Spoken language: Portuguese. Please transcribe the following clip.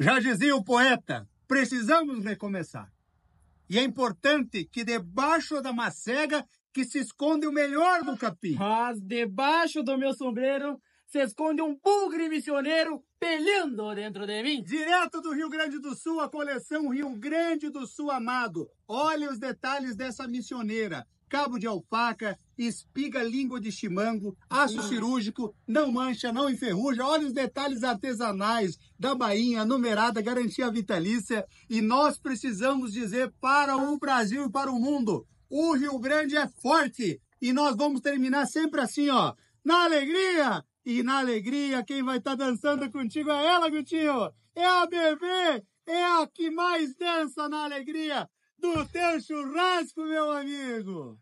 Já dizia o poeta, precisamos recomeçar. E é importante que debaixo da macega que se esconde o melhor do capim. Mas debaixo do meu sombreiro se esconde um bugre missioneiro pelhando dentro de mim. Direto do Rio Grande do Sul, a coleção Rio Grande do Sul Amado. Olha os detalhes dessa missioneira. Cabo de alfaca, espiga língua de chimango, aço hum. cirúrgico, não mancha, não enferruja. Olha os detalhes artesanais da bainha, numerada, garantia vitalícia. E nós precisamos dizer para o Brasil e para o mundo, o Rio Grande é forte. E nós vamos terminar sempre assim, ó. Na alegria, e na alegria, quem vai estar tá dançando contigo é ela, Gutinho! É a bebê! É a que mais dança na alegria do teu churrasco, meu amigo!